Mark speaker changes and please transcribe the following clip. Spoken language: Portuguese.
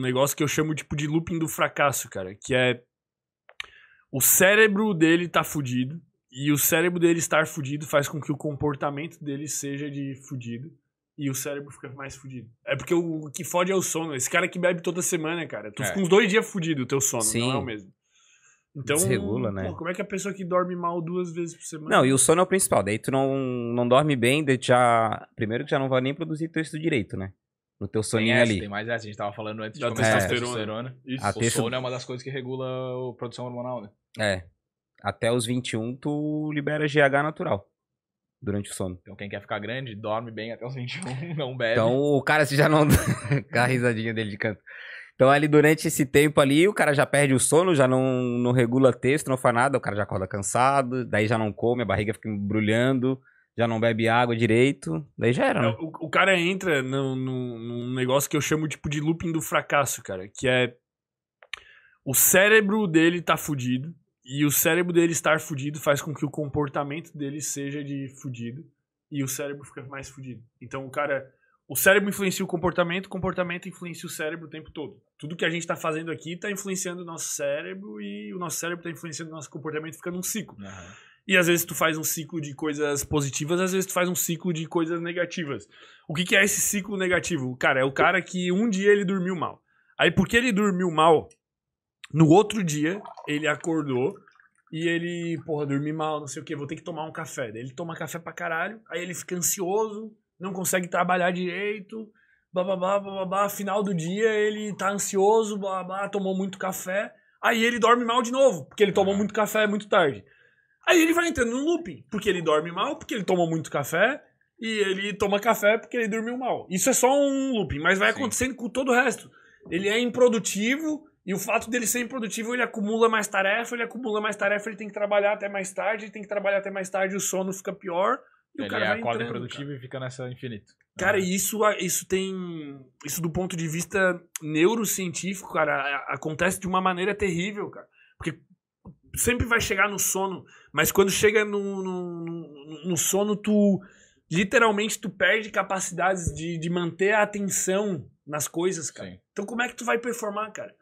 Speaker 1: negócio que eu chamo tipo de looping do fracasso, cara, que é o cérebro dele tá fudido e o cérebro dele estar fudido faz com que o comportamento dele seja de fudido e o cérebro fica mais fudido. É porque o que fode é o sono. Esse cara que bebe toda semana, cara, tu é. fica uns dois dias fudido o teu sono, Sim. não é o mesmo. Então, Desregula, né? Pô, como é que a pessoa que dorme mal duas vezes por semana? Não, e o
Speaker 2: sono é o principal. Daí tu não, não dorme bem, daí já. Primeiro que já não vai nem produzir texto direito, né? no teu soninho ali. Tem mais essa, a gente tava falando antes
Speaker 1: de da A testosterona. É. Isso. o sono é uma das coisas que regula a produção hormonal, né?
Speaker 2: É. Até os 21 tu libera GH natural durante o sono. Então
Speaker 1: quem quer ficar grande, dorme bem até os 21, não bebe. Então o cara se já não... a
Speaker 2: risadinha dele de canto. Então ali durante esse tempo ali, o cara já perde o sono, já não, não regula texto, não faz nada, o cara já acorda cansado, daí já não come, a barriga fica embrulhando, já não bebe água direito, daí já era. Né? É,
Speaker 1: o, o, cara entra num, num negócio que eu chamo tipo de looping do fracasso, cara, que é o cérebro dele tá fudido e o cérebro dele estar fudido faz com que o comportamento dele seja de fudido e o cérebro fica mais fudido. Então o cara, o cérebro influencia o comportamento, o comportamento influencia o cérebro o tempo todo. Tudo que a gente está fazendo aqui está influenciando o nosso cérebro e o nosso cérebro está influenciando o nosso comportamento, fica num ciclo. Uhum. E às vezes tu faz um ciclo de coisas positivas, às vezes tu faz um ciclo de coisas negativas. O que, que é esse ciclo negativo? Cara, é o cara que um dia ele dormiu mal. Aí porque ele dormiu mal, no outro dia ele acordou e ele, porra, dormi mal, não sei o que, vou ter que tomar um café. Daí ele toma café pra caralho, aí ele fica ansioso, não consegue trabalhar direito, blá blá blá blá blá, final do dia ele tá ansioso, blá blá, tomou muito café, aí ele dorme mal de novo, porque ele tomou muito café muito tarde. Aí ele vai entrando no looping, porque ele dorme mal, porque ele toma muito café, e ele toma café porque ele dormiu mal. Isso é só um looping, mas vai Sim. acontecendo com todo o resto. Ele é improdutivo, e o fato dele ser improdutivo, ele acumula mais tarefa, ele acumula mais tarefa, ele tem que trabalhar até mais tarde, ele tem que trabalhar até mais tarde, o sono fica pior. E ele o cara acorda é improdutivo e fica nessa infinito. Cara, é. isso, ah, isso tem. Isso do ponto de vista neurocientífico, cara, acontece de uma maneira terrível, cara. Porque sempre vai chegar no sono, mas quando chega no, no, no sono, tu literalmente tu perde capacidades de, de manter a atenção nas coisas, cara. Sim. Então como é que tu vai performar, cara?